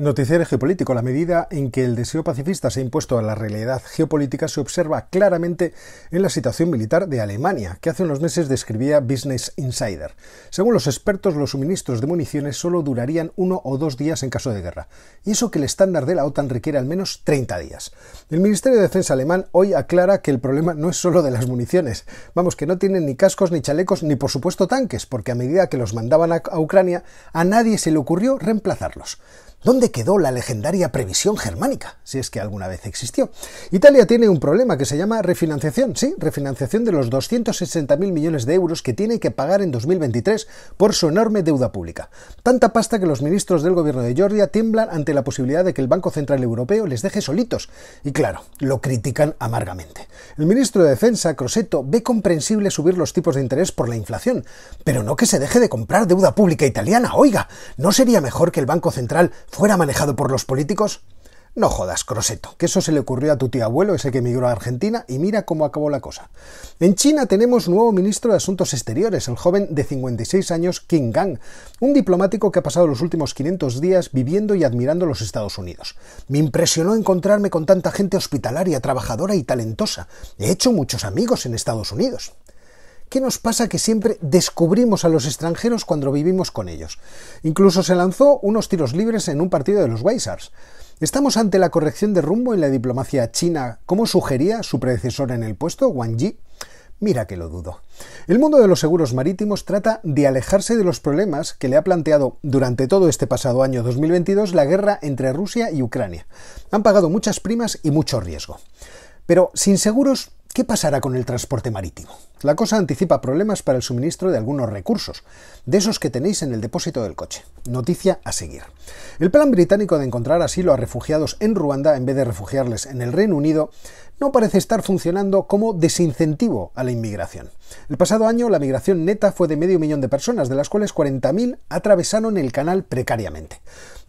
Noticiero geopolítico. La medida en que el deseo pacifista se ha impuesto a la realidad geopolítica se observa claramente en la situación militar de Alemania, que hace unos meses describía Business Insider. Según los expertos, los suministros de municiones solo durarían uno o dos días en caso de guerra, y eso que el estándar de la OTAN requiere al menos 30 días. El Ministerio de Defensa alemán hoy aclara que el problema no es solo de las municiones, vamos que no tienen ni cascos, ni chalecos, ni por supuesto tanques, porque a medida que los mandaban a Ucrania, a nadie se le ocurrió reemplazarlos. ¿Dónde quedó la legendaria previsión germánica, si es que alguna vez existió? Italia tiene un problema que se llama refinanciación, sí, refinanciación de los 260.000 millones de euros que tiene que pagar en 2023 por su enorme deuda pública. Tanta pasta que los ministros del gobierno de Georgia tiemblan ante la posibilidad de que el Banco Central Europeo les deje solitos. Y claro, lo critican amargamente. El ministro de Defensa, Crosetto, ve comprensible subir los tipos de interés por la inflación, pero no que se deje de comprar deuda pública italiana. Oiga, ¿no sería mejor que el Banco Central fuera manejado por los políticos? No jodas, Croseto, que eso se le ocurrió a tu tío abuelo, ese que emigró a Argentina, y mira cómo acabó la cosa. En China tenemos nuevo ministro de Asuntos Exteriores, el joven de 56 años, King Gang, un diplomático que ha pasado los últimos 500 días viviendo y admirando los Estados Unidos. Me impresionó encontrarme con tanta gente hospitalaria, trabajadora y talentosa. He hecho muchos amigos en Estados Unidos. ¿Qué nos pasa que siempre descubrimos a los extranjeros cuando vivimos con ellos? Incluso se lanzó unos tiros libres en un partido de los waisars ¿Estamos ante la corrección de rumbo en la diplomacia china, como sugería su predecesor en el puesto, Wang Yi? Mira que lo dudo. El mundo de los seguros marítimos trata de alejarse de los problemas que le ha planteado durante todo este pasado año 2022 la guerra entre Rusia y Ucrania. Han pagado muchas primas y mucho riesgo. Pero sin seguros, ¿qué pasará con el transporte marítimo? La cosa anticipa problemas para el suministro de algunos recursos, de esos que tenéis en el depósito del coche. Noticia a seguir. El plan británico de encontrar asilo a refugiados en Ruanda en vez de refugiarles en el Reino Unido no parece estar funcionando como desincentivo a la inmigración. El pasado año la migración neta fue de medio millón de personas, de las cuales 40.000 atravesaron el canal precariamente.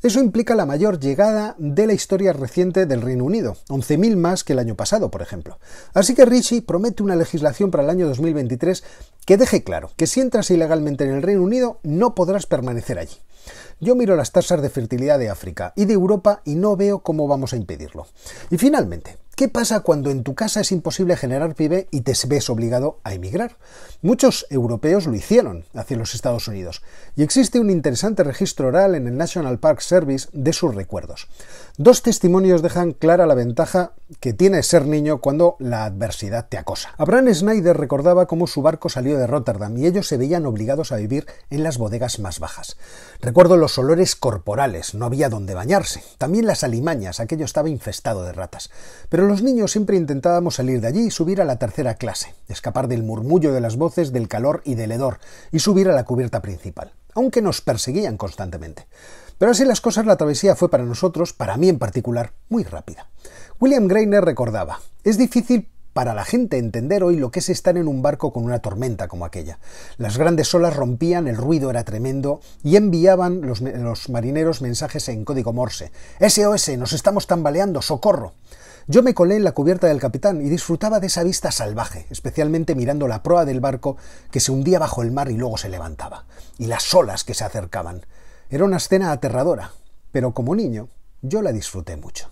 Eso implica la mayor llegada de la historia reciente del Reino Unido, 11.000 más que el año pasado, por ejemplo. Así que Richie promete una legislación para el año 2023 que deje claro que si entras ilegalmente en el Reino Unido no podrás permanecer allí. Yo miro las tasas de fertilidad de África y de Europa y no veo cómo vamos a impedirlo. Y finalmente, ¿Qué pasa cuando en tu casa es imposible generar PIB y te ves obligado a emigrar? Muchos europeos lo hicieron hacia los Estados Unidos y existe un interesante registro oral en el National Park Service de sus recuerdos. Dos testimonios dejan clara la ventaja que tiene ser niño cuando la adversidad te acosa. Abraham Snyder recordaba cómo su barco salió de Rotterdam y ellos se veían obligados a vivir en las bodegas más bajas. Recuerdo los olores corporales, no había donde bañarse. También las alimañas, aquello estaba infestado de ratas. Pero los niños siempre intentábamos salir de allí y subir a la tercera clase, escapar del murmullo de las voces, del calor y del hedor, y subir a la cubierta principal, aunque nos perseguían constantemente. Pero así las cosas, la travesía fue para nosotros, para mí en particular, muy rápida. William Greiner recordaba, es difícil para la gente entender hoy lo que es estar en un barco con una tormenta como aquella. Las grandes olas rompían, el ruido era tremendo y enviaban los, los marineros mensajes en código Morse. SOS, nos estamos tambaleando, socorro. Yo me colé en la cubierta del capitán y disfrutaba de esa vista salvaje, especialmente mirando la proa del barco que se hundía bajo el mar y luego se levantaba, y las olas que se acercaban. Era una escena aterradora, pero como niño yo la disfruté mucho.